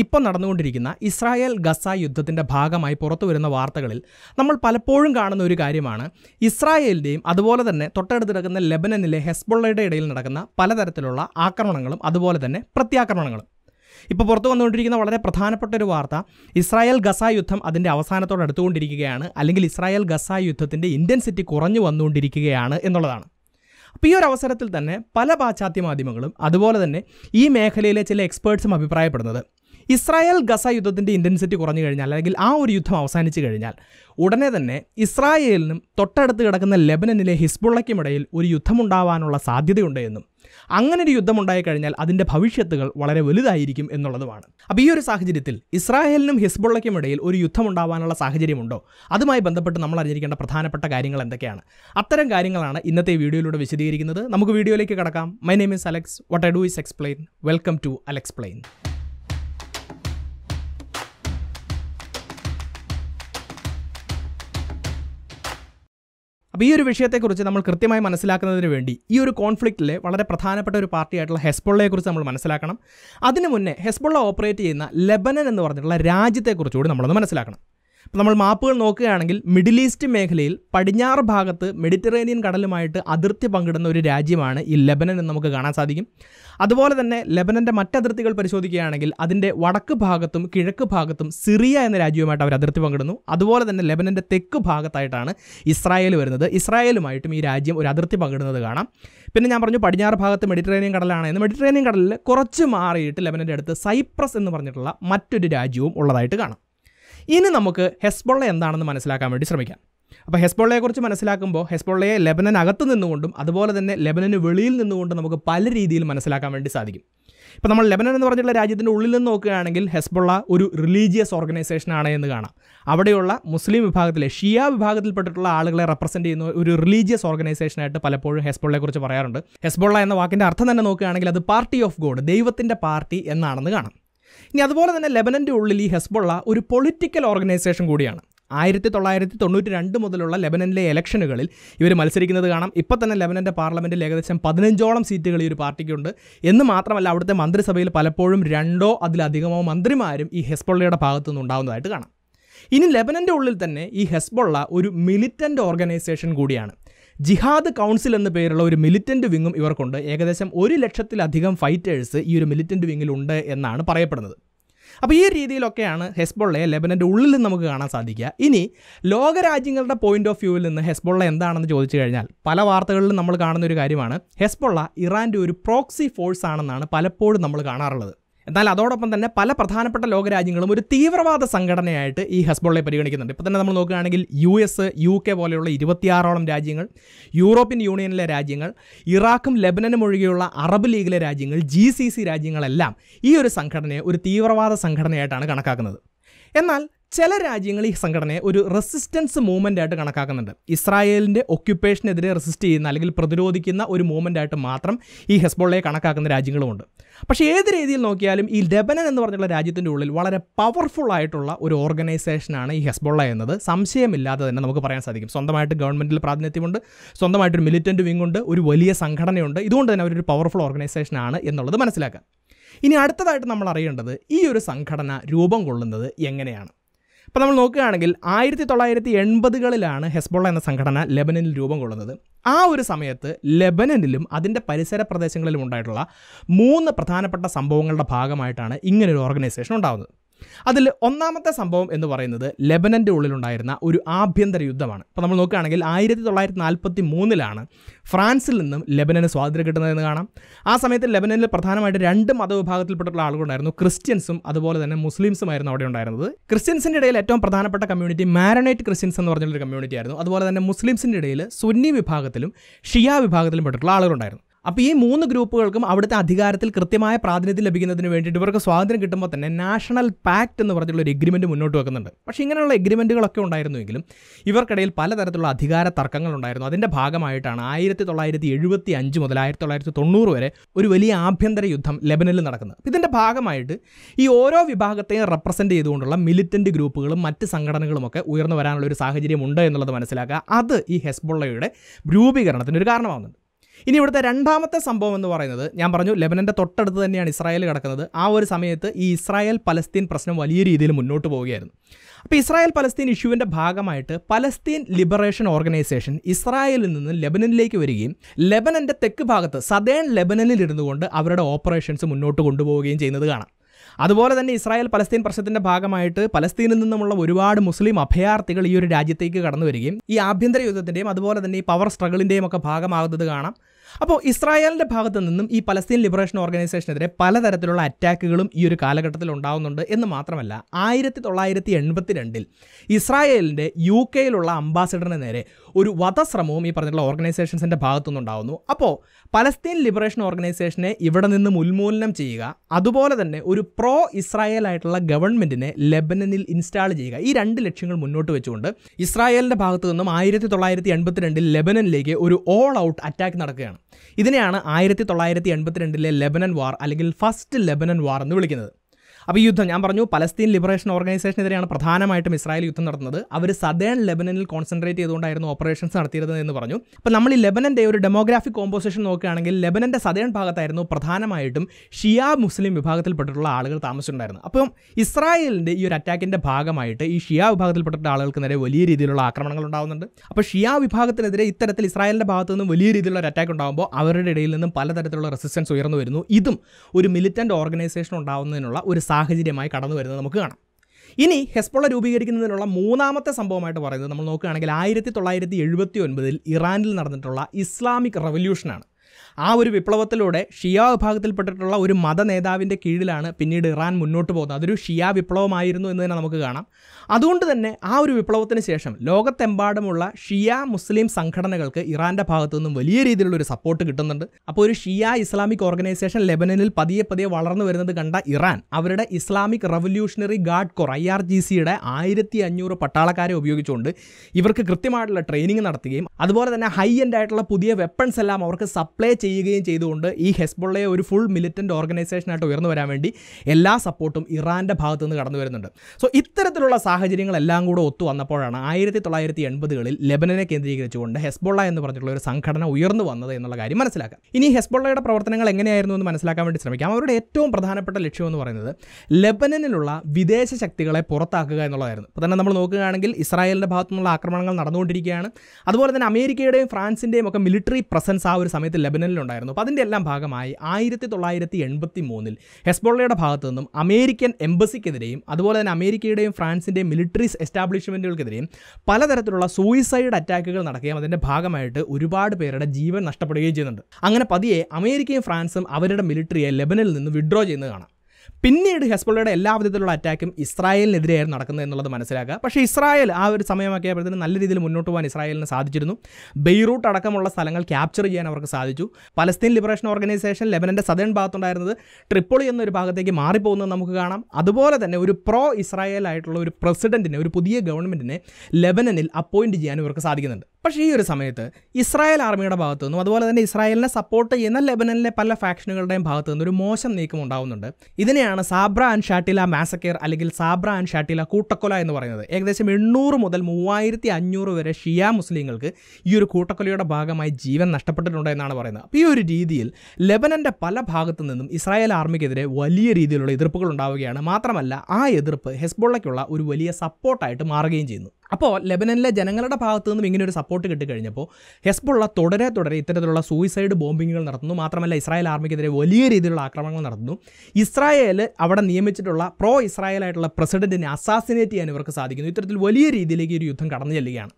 ഇപ്പോൾ നടന്നുകൊണ്ടിരിക്കുന്ന Israel Gaza യുദ്ധത്തിൻ്റെ ഭാഗമായി പുറത്തു വരുന്ന വാർത്തകളിൽ നമ്മൾ പലപ്പോഴും കാണുന്ന ഒരു കാര്യമാണ് ഇസ്രായേലിൻ്റെയും അതുപോലെ തന്നെ തൊട്ടടുത്ത് നടക്കുന്ന ലെബനനിലെ ഹെസ്ബുള്ളയുടെ ഇടയിൽ നടക്കുന്ന പലതരത്തിലുള്ള ആക്രമണങ്ങളും അതുപോലെ തന്നെ പ്രത്യാക്രമണങ്ങളും ഇപ്പോൾ പുറത്തു വന്നുകൊണ്ടിരിക്കുന്ന വളരെ പ്രധാനപ്പെട്ട ഒരു വാർത്ത ഇസ്രായേൽ ഗസ യുദ്ധം അതിൻ്റെ അവസാനത്തോട് അടുത്തുകൊണ്ടിരിക്കുകയാണ് അല്ലെങ്കിൽ ഇസ്രായേൽ ഗസ യുദ്ധത്തിൻ്റെ ഇൻറ്റൻസിറ്റി കുറഞ്ഞു വന്നുകൊണ്ടിരിക്കുകയാണ് എന്നുള്ളതാണ് അപ്പോൾ ഈ ഒരു അവസരത്തിൽ തന്നെ പല പാശ്ചാത്യ മാധ്യമങ്ങളും അതുപോലെ തന്നെ ഈ മേഖലയിലെ ചില എക്സ്പേർട്സും അഭിപ്രായപ്പെടുന്നത് ഇസ്രായേൽ ഗസ യുദ്ധത്തിൻ്റെ ഇൻറ്റൻസിറ്റി കുറഞ്ഞു കഴിഞ്ഞാൽ അല്ലെങ്കിൽ ആ ഒരു യുദ്ധം അവസാനിച്ചു കഴിഞ്ഞാൽ ഉടനെ തന്നെ ഇസ്രായേലിനും തൊട്ടടുത്ത് കിടക്കുന്ന ലെബനനിലെ ഹിസ്ബുള്ളയ്ക്കുമിടയിൽ ഒരു യുദ്ധമുണ്ടാവാനുള്ള സാധ്യതയുണ്ട് എന്നും അങ്ങനെ ഒരു യുദ്ധമുണ്ടായി കഴിഞ്ഞാൽ അതിൻ്റെ ഭവിഷ്യത്തുകൾ വളരെ വലുതായിരിക്കും എന്നുള്ളതുമാണ് അപ്പോൾ ഈ ഒരു സാഹചര്യത്തിൽ ഇസ്രായേലിനും ഹിസ്ബുള്ളയ്ക്കും ഇടയിൽ ഒരു യുദ്ധമുണ്ടാവാനുള്ള സാഹചര്യമുണ്ടോ അതുമായി ബന്ധപ്പെട്ട് നമ്മൾ അറിഞ്ഞിരിക്കേണ്ട പ്രധാനപ്പെട്ട കാര്യങ്ങൾ എന്തൊക്കെയാണ് അത്തരം കാര്യങ്ങളാണ് ഇന്നത്തെ വീഡിയോയിലൂടെ വിശദീകരിക്കുന്നത് നമുക്ക് വീഡിയോയിലേക്ക് കടക്കാം my name is Alex what I do is explain welcome to Alexplain അപ്പോൾ ഈ ഒരു വിഷയത്തെക്കുറിച്ച് നമ്മൾ കൃത്യമായി മനസ്സിലാക്കുന്നതിന് വേണ്ടി ഈ ഒരു കോൺഫ്ലിക്റ്റിലെ വളരെ പ്രധാനപ്പെട്ട ഒരു പാർട്ടിയായിട്ടുള്ള ഹെസ്ബോളയെക്കുറിച്ച് നമ്മൾ മനസ്സിലാക്കണം അതിനു മുന്നേ ഹെസ്ബോള ഓപ്പറേറ്റ് ചെയ്യുന്ന ലെബനൻ എന്ന് പറഞ്ഞിട്ടുള്ള രാജ്യത്തെക്കുറിച്ചുകൂടി നമ്മളൊന്ന് മനസ്സിലാക്കണം നമ്മൾ മാപ്പുകൾ നോക്കുകയാണെങ്കിൽ മിഡിൽ ഈസ്റ്റ് മേഖലയിൽ പടിഞ്ഞാറ് ഭാഗത്ത് മെഡിറ്ററേനിയൻ കടലുമായിട്ട് അതിർത്തി പങ്കിടുന്ന ഒരു രാജ്യമാണ് ഈ ലെബനൻ എന്ന് നമുക്ക് കാണാൻ സാധിക്കും അതുപോലെ തന്നെ ലെബനൻ്റെ മറ്റതിർത്തികൾ പരിശോധിക്കുകയാണെങ്കിൽ അതിൻ്റെ വടക്ക് ഭാഗത്തും കിഴക്ക് ഭാഗത്തും സിറിയ എന്ന രാജ്യവുമായിട്ട് അവർ അതിർത്തി പങ്കിടുന്നു അതുപോലെ തന്നെ ലെബനൻ്റെ തെക്ക് ഭാഗത്തായിട്ടാണ് ഇസ്രായേൽ വരുന്നത് ഇസ്രായേലുമായിട്ടും ഈ രാജ്യം ഒരു അതിർത്തി പങ്കിടുന്നത് കാണാം പിന്നെ ഞാൻ പറഞ്ഞു പടിഞ്ഞാറ് ഭാഗത്ത് മെഡിറ്ററേനിയൻ കടലാണ് എന്ന് മെഡിറ്ററേനിയൻ കടലിൽ കുറച്ച് മാറിയിട്ട് ലെബനൻ്റെ അടുത്ത് സൈപ്രസ് എന്ന് പറഞ്ഞിട്ടുള്ള മറ്റൊരു രാജ്യവും ഉള്ളതായിട്ട് കാണാം ഇനി നമുക്ക് ഹെസ്ബോള എന്താണെന്ന് മനസ്സിലാക്കാൻ വേണ്ടി ശ്രമിക്കാം അപ്പോൾ ഹെസ്ബോളയെക്കുറിച്ച് മനസ്സിലാക്കുമ്പോൾ ഹെസ്ബോളയെ ലെബനൻ അകത്ത് നിന്നുകൊണ്ടും അതുപോലെ തന്നെ ലെബനന് വെളിയിൽ നിന്നുകൊണ്ടും നമുക്ക് പല രീതിയിൽ മനസ്സിലാക്കാൻ വേണ്ടി സാധിക്കും ഇപ്പോൾ നമ്മൾ ലെബനൻ എന്ന് പറഞ്ഞിട്ടുള്ള രാജ്യത്തിൻ്റെ ഉള്ളിൽ നിന്ന് നോക്കുകയാണെങ്കിൽ ഹെസ്ബോള ഒരു റിലീജിയസ് ഓർഗനൈസേഷൻ ആണ് എന്ന് കാണാം അവിടെയുള്ള മുസ്ലിം വിഭാഗത്തിലെ ഷിയ വിഭാഗത്തിൽപ്പെട്ടിട്ടുള്ള ആളുകളെ റെപ്രസെൻറ്റ് ചെയ്യുന്ന ഒരു റിലീജിയസ് ഓർഗനൈസേഷനായിട്ട് പലപ്പോഴും ഹെസ്ബോളയെക്കുറിച്ച് പറയാറുണ്ട് ഹെസ്ബോള എന്ന വാക്കിൻ്റെ അർത്ഥം തന്നെ നോക്കുകയാണെങ്കിൽ അത് പാർട്ടി ഓഫ് ഗോഡ് ദൈവത്തിൻ്റെ പാർട്ടി എന്നാണെന്ന് കാണാം ഇനി അതുപോലെ തന്നെ ലെബനൻ്റെ ഉള്ളിൽ ഈ ഹെസ്ബുള്ള ഒരു പൊളിറ്റിക്കൽ ഓർഗനൈസേഷൻ കൂടിയാണ് ആയിരത്തി തൊള്ളായിരത്തി തൊണ്ണൂറ്റി രണ്ട് മുതലുള്ള ലെബനനിലെ ഇലക്ഷനുകളിൽ ഇവർ മത്സരിക്കുന്നത് കാണാം ഇപ്പം തന്നെ ലെബനൻ്റെ പാർലമെൻറ്റിൽ ഏകദേശം പതിനഞ്ചോളം സീറ്റുകൾ ഈ ഒരു പാർട്ടിക്കുണ്ട് എന്ന് മാത്രമല്ല അവിടുത്തെ മന്ത്രിസഭയിൽ പലപ്പോഴും രണ്ടോ അതിലധികമോ മന്ത്രിമാരും ഈ ഹെസ്ബൊള്ളയുടെ ഭാഗത്തു നിന്ന് കാണാം ഇനി ലെബനൻ്റെ ഉള്ളിൽ തന്നെ ഈ ഹെസ്ബൊള്ള ഒരു മിലിറ്റൻ്റ് ഓർഗനൈസേഷൻ കൂടിയാണ് ജിഹാദ് കൗൺസിൽ എന്ന പേരുള്ള ഒരു മിലിറ്റൻറ്റ് വിങ്ങും ഇവർക്കുണ്ട് ഏകദേശം ഒരു ലക്ഷത്തിലധികം ഫൈറ്റേഴ്സ് ഈ ഒരു മിലിറ്റൻറ്റ് വിങ്ങിലുണ്ട് എന്നാണ് പറയപ്പെടുന്നത് അപ്പോൾ ഈ രീതിയിലൊക്കെയാണ് ഹെസ്ബോളയെ ലെബനൻ്റെ ഉള്ളിൽ നിന്ന് നമുക്ക് കാണാൻ സാധിക്കുക ഇനി ലോകരാജ്യങ്ങളുടെ പോയിന്റ് ഓഫ് വ്യൂവിൽ നിന്ന് ഹെസ്ബോള എന്താണെന്ന് ചോദിച്ചു കഴിഞ്ഞാൽ പല വാർത്തകളിലും നമ്മൾ കാണുന്ന ഒരു കാര്യമാണ് ഹെസ്ബോള ഇറാൻ്റെ ഒരു പ്രോക്സി ഫോഴ്സ് ആണെന്നാണ് പലപ്പോഴും നമ്മൾ കാണാറുള്ളത് എന്നാൽ അതോടൊപ്പം തന്നെ പല പ്രധാനപ്പെട്ട ലോകരാജ്യങ്ങളും ഒരു തീവ്രവാദ സംഘടനയായിട്ട് ഈ ഹസ്ബോളെ പരിഗണിക്കുന്നുണ്ട് ഇപ്പോൾ തന്നെ നമ്മൾ നോക്കുകയാണെങ്കിൽ യു എസ് യു കെ പോലെയുള്ള ഇരുപത്തിയാറോളം രാജ്യങ്ങൾ യൂറോപ്യൻ യൂണിയനിലെ രാജ്യങ്ങൾ ഇറാഖും ലെബനനും ഒഴികെയുള്ള അറബ് ലീഗിലെ രാജ്യങ്ങൾ ജി സി സി രാജ്യങ്ങളെല്ലാം ഈ ഒരു സംഘടനയെ ഒരു തീവ്രവാദ സംഘടനയായിട്ടാണ് കണക്കാക്കുന്നത് എന്നാൽ ചില രാജ്യങ്ങൾ ഈ സംഘടനയെ ഒരു റെസിസ്റ്റൻസ് മൂവ്മെൻ്റ് ആയിട്ട് കണക്കാക്കുന്നുണ്ട് ഇസ്രായേലിൻ്റെ ഒക്യുപ്പേഷനെതിരെ റെസിസ്റ്റ് ചെയ്യുന്ന അല്ലെങ്കിൽ പ്രതിരോധിക്കുന്ന ഒരു മൂവ്മെൻ്റ് ആയിട്ട് മാത്രം ഈ ഹെസ്ബോളയെ കണക്കാക്കുന്ന രാജ്യങ്ങളുമുണ്ട് പക്ഷേ ഏത് രീതിയിൽ നോക്കിയാലും ഈ ലെബനൻ എന്ന് പറഞ്ഞുള്ള രാജ്യത്തിൻ്റെ ഉള്ളിൽ വളരെ പവർഫുൾ ആയിട്ടുള്ള ഒരു ഓർഗനൈസേഷനാണ് ഈ ഹെസ്ബോള എന്നത് സംശയമില്ലാതെ തന്നെ നമുക്ക് പറയാൻ സാധിക്കും സ്വന്തമായിട്ട് ഗവൺമെൻറ്റിൽ പ്രാതിനിധ്യമുണ്ട് സ്വന്തമായിട്ടൊരു മിലിറ്റൻറ്റ് വിങ് ഉണ്ട് ഒരു വലിയ സംഘടനയുണ്ട് ഇതുകൊണ്ട് തന്നെ അവരൊരു പവർഫുൾ ഓർഗനൈസേഷനാണ് എന്നുള്ളത് മനസ്സിലാക്കാം ഇനി അടുത്തതായിട്ട് നമ്മൾ അറിയേണ്ടത് ഈ ഒരു സംഘടന രൂപം കൊള്ളുന്നത് എങ്ങനെയാണ് ഇപ്പോൾ നമ്മൾ നോക്കുകയാണെങ്കിൽ ആയിരത്തി തൊള്ളായിരത്തി എൺപതുകളിലാണ് ഹെസ്ബോള എന്ന സംഘടന ലെബനനിൽ രൂപം കൊള്ളുന്നത് ആ ഒരു സമയത്ത് ലെബനനിലും അതിൻ്റെ പരിസര പ്രദേശങ്ങളിലും ഉണ്ടായിട്ടുള്ള മൂന്ന് പ്രധാനപ്പെട്ട സംഭവങ്ങളുടെ ഭാഗമായിട്ടാണ് ഇങ്ങനൊരു ഓർഗനൈസേഷൻ ഉണ്ടാകുന്നത് അതിൽ ഒന്നാമത്തെ സംഭവം എന്ന് പറയുന്നത് ലെബനൻ്റെ ഉള്ളിലുണ്ടായിരുന്ന ഒരു ആഭ്യന്തര യുദ്ധമാണ് അപ്പോൾ നമ്മൾ നോക്കുകയാണെങ്കിൽ ആയിരത്തി തൊള്ളായിരത്തി നാൽപ്പത്തി മൂന്നിലാണ് ഫ്രാൻസിൽ നിന്നും ലെബനന് സ്വാതന്ത്ര്യം കിട്ടുന്നതെന്ന് കാണാം ആ സമയത്ത് ലെബനനിൽ പ്രധാനമായിട്ട് രണ്ട് മതവിഭാഗത്തിൽപ്പെട്ടിട്ടുള്ള ആളുകളുണ്ടായിരുന്നു ക്രിസ്ത്യൻസും അതുപോലെ തന്നെ മുസ്ലിംസുമായിരുന്നു അവിടെ ഉണ്ടായിരുന്നത് ക്രിസ്ത്യൻസിൻ്റെ ഇടയിൽ ഏറ്റവും പ്രധാനപ്പെട്ട കമ്മ്യൂണിറ്റി മാരനൈറ്റ് ക്രിസ്ത്യൻസ് എന്ന് പറഞ്ഞിട്ടുള്ളൊരു കമ്മ്യൂണിറ്റി ആയിരുന്നു അതുപോലെ തന്നെ മുസ്ലിംസിൻ്റെ ഇടയിൽ സുന്നി വിഭാഗത്തിലും ഷിയ വിഭാഗത്തിലും പെട്ടിട്ടുള്ള ആളുകളുണ്ടായിരുന്നു അപ്പോൾ ഈ മൂന്ന് ഗ്രൂപ്പുകൾക്കും അവിടുത്തെ അധികാരത്തിൽ കൃത്യമായ പ്രാതിനിധ്യം ലഭിക്കുന്നതിന് വേണ്ടിയിട്ട് ഇവർക്ക് സ്വാതന്ത്ര്യം കിട്ടുമ്പോൾ തന്നെ നാഷണൽ പാക്റ്റ് എന്ന് പറഞ്ഞിട്ടുള്ള ഒരു എഗ്രിമെൻറ്റ് മുന്നോട്ട് വെക്കുന്നുണ്ട് പക്ഷേ ഇങ്ങനെയുള്ള എഗ്രിമെൻറ്റുകളൊക്കെ ഉണ്ടായിരുന്നുവെങ്കിലും ഇവർക്കിടയിൽ പലതരത്തിലുള്ള അധികാര തർക്കങ്ങൾ ഉണ്ടായിരുന്നു അതിൻ്റെ ഭാഗമായിട്ടാണ് ആയിരത്തി തൊള്ളായിരത്തി എഴുപത്തി അഞ്ച് മുതൽ ആയിരത്തി തൊള്ളായിരത്തി തൊണ്ണൂറ് വരെ ഒരു വലിയ ആഭ്യന്തര യുദ്ധം ലെബനിൽ നടക്കുന്നത് ഇതിൻ്റെ ഭാഗമായിട്ട് ഈ ഓരോ വിഭാഗത്തെയും റെപ്രസെൻറ്റ് ചെയ്തുകൊണ്ടുള്ള മിലിറ്റൻ്റ് ഗ്രൂപ്പുകളും മറ്റ് സംഘടനകളുമൊക്കെ ഉയർന്നു വരാനുള്ള ഒരു സാഹചര്യം ഉണ്ട് എന്നുള്ളത് മനസ്സിലാക്കുക അത് ഈ ഹെസ്ബുള്ളയുടെ രൂപീകരണത്തിൻ്റെ ഒരു കാരണമാകുന്നുണ്ട് ഇനി ഇവിടുത്തെ രണ്ടാമത്തെ സംഭവം എന്ന് പറയുന്നത് ഞാൻ പറഞ്ഞു ലെബനൻ്റെ തൊട്ടടുത്ത് തന്നെയാണ് ഇസ്രായേൽ കിടക്കുന്നത് ആ ഒരു സമയത്ത് ഈ ഇസ്രായേൽ പലസ്തീൻ പ്രശ്നം വലിയ രീതിയിൽ മുന്നോട്ട് പോവുകയായിരുന്നു അപ്പോൾ ഇസ്രായേൽ പലസ്തീൻ ഇഷ്യൂവിൻ്റെ ഭാഗമായിട്ട് പലസ്തീൻ ലിബറേഷൻ ഓർഗനൈസേഷൻ ഇസ്രായേലിൽ നിന്ന് ലെബനനിലേക്ക് വരികയും ലെബനൻ്റെ തെക്ക് ഭാഗത്ത് സദേൺ ലെബനനിൽ ഇരുന്നുകൊണ്ട് അവരുടെ ഓപ്പറേഷൻസ് മുന്നോട്ട് കൊണ്ടുപോവുകയും ചെയ്യുന്നത് കാണാം അതുപോലെ തന്നെ ഇസ്രായേൽ പലസ്തീൻ പ്രശ്നത്തിൻ്റെ ഭാഗമായിട്ട് പലസ്തീനിൽ നിന്നുമുള്ള ഒരുപാട് മുസ്ലിം അഭയാർത്ഥികൾ ഈ ഒരു രാജ്യത്തേക്ക് കടന്നു വരികയും ഈ ആഭ്യന്തര യുദ്ധത്തിൻ്റെയും അതുപോലെ തന്നെ ഈ പവർ സ്ട്രഗിളിൻ്റെയും ഒക്കെ ഭാഗമാകുന്നത് കാണാം അപ്പോൾ ഇസ്രായേലിൻ്റെ ഭാഗത്തു നിന്നും ഈ പലസ്തീൻ ലിബറേഷൻ ഓർഗനൈസേഷനെതിരെ പലതരത്തിലുള്ള അറ്റാക്കുകളും ഈ ഒരു കാലഘട്ടത്തിൽ ഉണ്ടാവുന്നുണ്ട് എന്ന് മാത്രമല്ല ആയിരത്തി തൊള്ളായിരത്തി എൺപത്തി രണ്ടിൽ ഇസ്രായേലിൻ്റെ യു കെയിലുള്ള അംബാസിഡറിന് നേരെ ഒരു വധശ്രമവും ഈ പറഞ്ഞിട്ടുള്ള ഓർഗനൈസേഷൻസിൻ്റെ ഭാഗത്തുനിന്നുണ്ടാവുന്നു അപ്പോൾ പലസ്തീൻ ലിബറേഷൻ ഓർഗനൈസേഷനെ ഇവിടെ നിന്നും ഉന്മൂലനം ചെയ്യുക അതുപോലെ തന്നെ ഒരു പ്രോ ഇസ്രായേൽ ആയിട്ടുള്ള ഗവൺമെൻറ്റിനെ ലെബനനിൽ ഇൻസ്റ്റാൾ ചെയ്യുക ഈ രണ്ട് ലക്ഷ്യങ്ങൾ മുന്നോട്ട് വെച്ചുകൊണ്ട് ഇസ്രായേലിൻ്റെ ഭാഗത്തു നിന്നും ആയിരത്തി തൊള്ളായിരത്തി എൺപത്തിരണ്ടിൽ ലെബനനിലേക്ക് ഒരു ഓൾ ഔട്ട് അറ്റാക്ക് നടക്കുകയാണ് ഇതിനെയാണ് ആയിരത്തി തൊള്ളായിരത്തി എൺപത്തിരണ്ടിലെ ലെബനൻ വാർ അല്ലെങ്കിൽ ഫസ്റ്റ് ലെബനൻ വാർ എന്ന് വിളിക്കുന്നത് അപ്പോൾ ഈ യുദ്ധം ഞാൻ പറഞ്ഞു പലസ്തീൻ ലിബറേഷൻ ഓർഗനൈസേഷനെതിരെയാണ് പ്രധാനമായിട്ടും ഇസ്രായേൽ യുദ്ധം നടന്നത് അവർ സദേൺ ലെബനനിൽ കോൺസെൻട്രേറ്റ് ചെയ്തുകൊണ്ടായിരുന്നു ഓപ്പറേഷൻസ് നടത്തിയിരുന്നത് എന്ന് പറഞ്ഞു അപ്പോൾ നമ്മൾ ഈ ലെബനൻ്റെ ഒരു ഡെമോഗ്രാഫിക് കോമ്പോസിഷൻ നോക്കുകയാണെങ്കിൽ ലെബനൻ്റെ സദേൺ ഭാഗത്തായിരുന്നു പ്രധാനമായിട്ടും ഷിയ മുസ്ലിം വിഭാഗത്തിൽപ്പെട്ടിട്ടുള്ള ആളുകൾ താമസിച്ചിട്ടുണ്ടായിരുന്നു അപ്പം ഇസ്രായേലിൻ്റെ ഈ ഒരു അറ്റാക്കിൻ്റെ ഭാഗമായിട്ട് ഈ ഷിയ വിഭാഗത്തിൽപ്പെട്ടിട്ടുള്ള ആളുകൾക്ക് നേരെ വലിയ രീതിയിലുള്ള ആക്രമണങ്ങൾ ഉണ്ടാകുന്നുണ്ട് അപ്പോൾ ഷിയ വിഭാഗത്തിനെതിരെ ഇത്തരത്തിൽ ഇസ്രായേലിൻ്റെ ഭാഗത്തു നിന്നും വലിയ രീതിയിലുള്ള ഒരു അറ്റാക്ക് ഉണ്ടാകുമ്പോൾ അവരുടെ ഇടയിൽ നിന്നും പലതരത്തിലുള്ള റെസിസ്റ്റൻസ് ഉയർന്നു വരുന്നു ഇതും ഒരു മിലിറ്റൻ്റ് ഓർഗനൈസേഷൻ ഉണ്ടാകുന്നതിനുള്ള ഒരു സാഹചര്യമായി കടന്നു വരുന്നത് നമുക്ക് കാണാം ഇനി ഹെസ്ബോള രൂപീകരിക്കുന്നതിനുള്ള മൂന്നാമത്തെ സംഭവമായിട്ട് പറയുന്നത് നമ്മൾ നോക്കുകയാണെങ്കിൽ ആയിരത്തി തൊള്ളായിരത്തി എഴുപത്തി ഒൻപതിൽ ഇറാനിൽ നടന്നിട്ടുള്ള ഇസ്ലാമിക് റവല്യൂഷനാണ് ആ ഒരു വിപ്ലവത്തിലൂടെ ഷിയ വിഭാഗത്തിൽപ്പെട്ടിട്ടുള്ള ഒരു മത നേതാവിൻ്റെ കീഴിലാണ് പിന്നീട് ഇറാൻ മുന്നോട്ട് പോകുന്നത് അതൊരു ഷിയ വിപ്ലവമായിരുന്നു എന്ന് തന്നെ നമുക്ക് കാണാം അതുകൊണ്ട് തന്നെ ആ ഒരു വിപ്ലവത്തിന് ശേഷം ലോകത്തെമ്പാടുമുള്ള ഷിയ മുസ്ലിം സംഘടനകൾക്ക് ഇറാൻ്റെ ഭാഗത്തു നിന്നും വലിയ രീതിയിലുള്ള ഒരു സപ്പോർട്ട് കിട്ടുന്നുണ്ട് അപ്പോൾ ഒരു ഷിയ ഇസ്ലാമിക് ഓർഗനൈസേഷൻ ലെബനനിൽ പതിയെ പതിയെ വളർന്നു വരുന്നത് കണ്ട ഇറാൻ അവരുടെ Islamic revolutionary guard corps I R G സിയുടെ ആയിരത്തി അഞ്ഞൂറ് പട്ടാളക്കാരെ ഉപയോഗിച്ചുകൊണ്ട് ഇവർക്ക് കൃത്യമായിട്ടുള്ള ട്രെയിനിങ് നടത്തുകയും അതുപോലെ തന്നെ ഹൈ എൻഡ് ആയിട്ടുള്ള പുതിയ വെപ്പൺസ് എല്ലാം അവർക്ക് സപ്ലൈ ചെയ്യുകയും ചെയ്തുകൊണ്ട് ഈ ഹെസ്ബുള്ളയെ ഒരു ഫുൾ മിലിറ്റൻറ്റ് ഓർഗനൈസേഷനായിട്ട് ഉയർന്നു വരാൻ വേണ്ടി എല്ലാ സപ്പോർട്ടും ഇറാൻ്റെ ഭാഗത്തു നിന്ന് കടന്നു വരുന്നുണ്ട് സോ ഇത്തരത്തിലുള്ള സാഹചര്യങ്ങളെല്ലാം കൂടെ ഒത്തു വന്നപ്പോഴാണ് ആയിരത്തി തൊള്ളായിരത്തി എൺപതുകളിൽ ലെബനനെ കേന്ദ്രീകരിച്ചുകൊണ്ട് ഹെസ്ബുള്ള എന്ന് പറഞ്ഞിട്ടുള്ള ഒരു സംഘടന ഉയർന്നു വന്നത് എന്നുള്ള കാര്യം മനസ്സിലാക്കാം ഇനി ഹെസ്ബുള്ളയുടെ പ്രവർത്തനങ്ങൾ എങ്ങനെയായിരുന്നു എന്ന് മനസ്സിലാക്കാൻ വേണ്ടി ശ്രമിക്കാം അവരുടെ ഏറ്റവും പ്രധാനപ്പെട്ട ലക്ഷ്യം എന്ന് പറയുന്നത് ലെബനനിലുള്ള വിദേശ ശക്തികളെ പുറത്താക്കുക എന്നുള്ളതായിരുന്നു അപ്പോൾ തന്നെ നമ്മൾ നോക്കുകയാണെങ്കിൽ ഇസ്രായേലിൻ്റെ ഭാഗത്തുനിന്നുള്ള ആക്രമണങ്ങൾ നടന്നുകൊണ്ടിരിക്കുകയാണ് അതുപോലെ തന്നെ അമേരിക്കയുടെയും ഫ്രാൻസിൻ്റെയും ഒക്കെ മിലിറ്ററി പ്രസൻസ് ആ ഒരു സമയത്ത് ലെബനൻ ചാനലിലുണ്ടായിരുന്നു അപ്പോൾ അതിൻ്റെ എല്ലാം ഭാഗമായി ആയിരത്തി തൊള്ളായിരത്തി എൺപത്തി മൂന്നിൽ ഹെസ്ബോളയുടെ ഭാഗത്തു നിന്നും അമേരിക്കൻ എംബസിക്കെതിരെയും അതുപോലെ തന്നെ അമേരിക്കയുടെയും ഫ്രാൻസിൻ്റെയും മിലിറ്ററി എസ്റ്റാബ്ലിഷ്മെൻറ്റുകൾക്കെതിരെയും പലതരത്തിലുള്ള സൂയിസൈഡ് അറ്റാക്കുകൾ നടക്കുകയും അതിൻ്റെ ഭാഗമായിട്ട് ഒരുപാട് പേരുടെ ജീവൻ നഷ്ടപ്പെടുകയും ചെയ്യുന്നുണ്ട് അങ്ങനെ പതിയെ അമേരിക്കയും ഫ്രാൻസും അവരുടെ മിലിറ്ററിയെ ലെബനിൽ നിന്ന് വിഡ്രോ ചെയ്യുന്നത് കാണാം പിന്നീട് ഹെസ്ബോളയുടെ എല്ലാ വിധത്തിലുള്ള അറ്റാക്കും ഇസ്രായേലിനെതിരെയായിരുന്നു നടക്കുന്നത് എന്നുള്ളത് മനസ്സിലാക്കുക പക്ഷേ ഇസ്രായേൽ ആ ഒരു സമയമാക്കിയപ്പോഴത്തേന് നല്ല രീതിയിൽ മുന്നോട്ട് പോകാൻ ഇസ്രായേലിന് സാധിച്ചിരുന്നു ബെയ്റൂട്ട് അടക്കമുള്ള സ്ഥലങ്ങൾ ക്യാപ്ചർ ചെയ്യാൻ അവർക്ക് സാധിച്ചു പലസ്തീൻ ലിബറേഷൻ ഓർഗനൈസേഷൻ ലെബനൻ്റെ സദേൺ ഭാഗത്തുണ്ടായിരുന്നത് ട്രിപ്പോളി എന്നൊരു ഭാഗത്തേക്ക് മാറിപ്പോകുന്നത് നമുക്ക് കാണാം അതുപോലെ തന്നെ ഒരു പ്രോ ഇസ്രായേൽ ആയിട്ടുള്ള ഒരു പ്രസിഡൻറ്റിനെ ഒരു പുതിയ ഗവൺമെൻറ്റിനെ ലെബനനിൽ അപ്പോയിൻറ്റ് ചെയ്യാൻ ഇവർക്ക് സാധിക്കുന്നുണ്ട് പക്ഷേ ഈ ഒരു സമയത്ത് ഇസ്രായേൽ ആർമിയുടെ ഭാഗത്തു നിന്നും അതുപോലെ തന്നെ ഇസ്രായേലിനെ സപ്പോർട്ട് ചെയ്യുന്ന ലെബനനിലെ പല ഫാക്ഷനുകളുടെയും ഭാഗത്തു നിന്നും ഒരു മോശം നീക്കം ഉണ്ടാകുന്നുണ്ട് ഇതിനെയാണ് സാബ്ര ആൻഡ് ഷാട്ടില മാസക്കേർ അല്ലെങ്കിൽ സാബ്ര ആൻഡ് ഷാട്ടില കൂട്ടക്കൊല എന്ന് പറയുന്നത് ഏകദേശം എണ്ണൂറ് മുതൽ മൂവായിരത്തി അഞ്ഞൂറ് വരെ ഷിയ മുസ്ലിങ്ങൾക്ക് ഈ ഒരു കൂട്ടക്കൊലയുടെ ഭാഗമായി ജീവൻ നഷ്ടപ്പെട്ടിട്ടുണ്ട് എന്നാണ് പറയുന്നത് അപ്പോൾ ഈ ഒരു രീതിയിൽ ലെബനൻ്റെ പല ഭാഗത്തു നിന്നും ഇസ്രായേൽ ആർമിക്കെതിരെ വലിയ രീതിയിലുള്ള എതിർപ്പുകൾ ഉണ്ടാവുകയാണ് മാത്രമല്ല ആ എതിർപ്പ് ഹെസ്ബോളയ്ക്കുള്ള ഒരു വലിയ സപ്പോർട്ടായിട്ട് മാറുകയും ചെയ്യുന്നു അപ്പോൾ ലെബനനിലെ ജനങ്ങളുടെ ഭാഗത്തു നിന്നും ഇങ്ങനെ ഒരു സപ്പോർട്ട് റിപ്പോർട്ട് കിട്ടിക്കഴിഞ്ഞപ്പോൾ ഹെസ്ബുള്ള തുടരെ തുടരെ ഇത്തരത്തിലുള്ള സൂയിസൈഡ് ബോംബിങ്ങുകൾ നടത്തുന്നു മാത്രമല്ല ഇസ്രായേൽ ആർമിക്കെതിരെ വലിയ രീതിയിലുള്ള ആക്രമണങ്ങൾ നടത്തുന്നു ഇസ്രായേൽ അവിടെ നിയമിച്ചിട്ടുള്ള പ്രോ ഇസ്രായേലായിട്ടുള്ള പ്രസിഡന്റിനെ അസാസിനേറ്റ് ചെയ്യാൻ ഇവർക്ക് സാധിക്കുന്നു ഇത്തരത്തിൽ വലിയ രീതിയിലേക്ക് ഒരു യുദ്ധം കടന്നു ചെല്ലുകയാണ്